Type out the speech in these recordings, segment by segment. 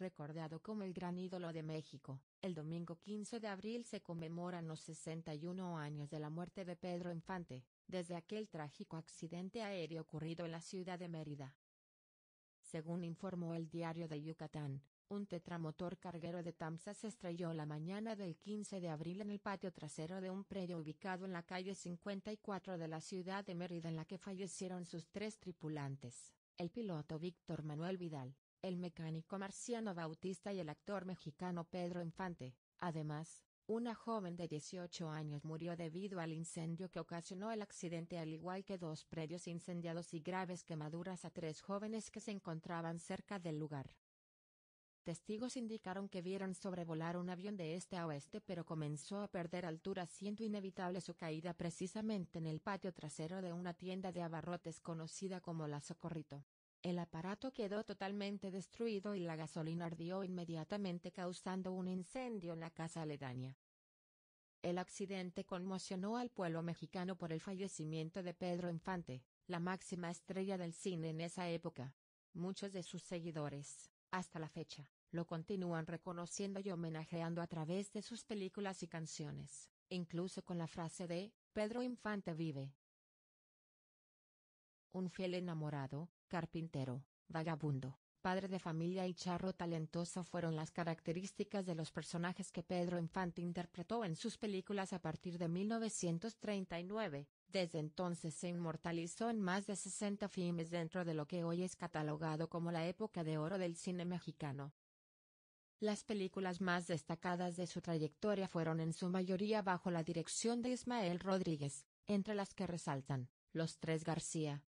Recordado como el gran ídolo de México, el domingo 15 de abril se conmemoran los 61 años de la muerte de Pedro Infante, desde aquel trágico accidente aéreo ocurrido en la ciudad de Mérida. Según informó el diario de Yucatán, un tetramotor carguero de Tamsa se estrelló la mañana del 15 de abril en el patio trasero de un predio ubicado en la calle 54 de la ciudad de Mérida en la que fallecieron sus tres tripulantes, el piloto Víctor Manuel Vidal, el mecánico Marciano Bautista y el actor mexicano Pedro Infante. Además, una joven de 18 años murió debido al incendio que ocasionó el accidente al igual que dos predios incendiados y graves quemaduras a tres jóvenes que se encontraban cerca del lugar. Testigos indicaron que vieron sobrevolar un avión de este a oeste pero comenzó a perder altura siendo inevitable su caída precisamente en el patio trasero de una tienda de abarrotes conocida como La Socorrito. El aparato quedó totalmente destruido y la gasolina ardió inmediatamente causando un incendio en la casa aledaña. El accidente conmocionó al pueblo mexicano por el fallecimiento de Pedro Infante, la máxima estrella del cine en esa época. Muchos de sus seguidores, hasta la fecha, lo continúan reconociendo y homenajeando a través de sus películas y canciones, incluso con la frase de, Pedro Infante vive. Un fiel enamorado, carpintero, vagabundo, padre de familia y charro talentoso fueron las características de los personajes que Pedro Infante interpretó en sus películas a partir de 1939. Desde entonces se inmortalizó en más de 60 filmes dentro de lo que hoy es catalogado como la época de oro del cine mexicano. Las películas más destacadas de su trayectoria fueron en su mayoría bajo la dirección de Ismael Rodríguez, entre las que resaltan Los Tres García,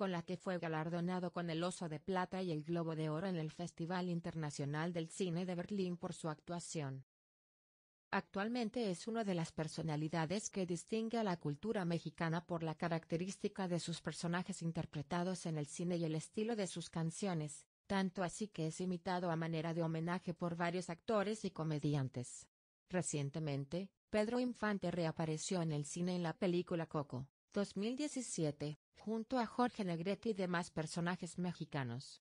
con la que fue galardonado con el Oso de Plata y el Globo de Oro en el Festival Internacional del Cine de Berlín por su actuación. Actualmente es una de las personalidades que distingue a la cultura mexicana por la característica de sus personajes interpretados en el cine y el estilo de sus canciones, tanto así que es imitado a manera de homenaje por varios actores y comediantes. Recientemente, Pedro Infante reapareció en el cine en la película Coco. 2017, junto a Jorge Negrete y demás personajes mexicanos.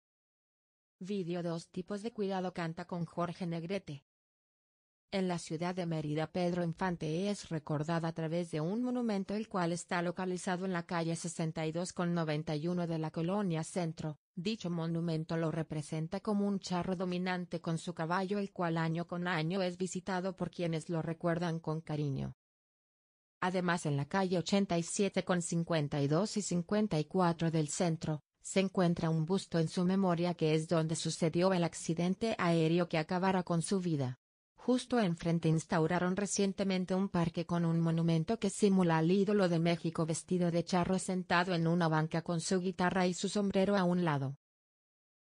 Video Dos tipos de cuidado canta con Jorge Negrete. En la ciudad de Mérida Pedro Infante es recordado a través de un monumento el cual está localizado en la calle 62 con de la colonia Centro. Dicho monumento lo representa como un charro dominante con su caballo el cual año con año es visitado por quienes lo recuerdan con cariño. Además en la calle 87 con 52 y 54 del centro, se encuentra un busto en su memoria que es donde sucedió el accidente aéreo que acabara con su vida. Justo enfrente instauraron recientemente un parque con un monumento que simula al ídolo de México vestido de charro sentado en una banca con su guitarra y su sombrero a un lado.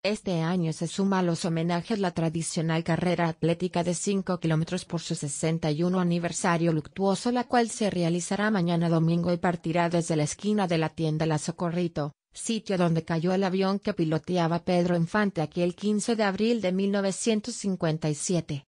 Este año se suma a los homenajes la tradicional carrera atlética de 5 kilómetros por su 61 aniversario luctuoso la cual se realizará mañana domingo y partirá desde la esquina de la tienda La Socorrito, sitio donde cayó el avión que piloteaba Pedro Infante aquel 15 de abril de 1957.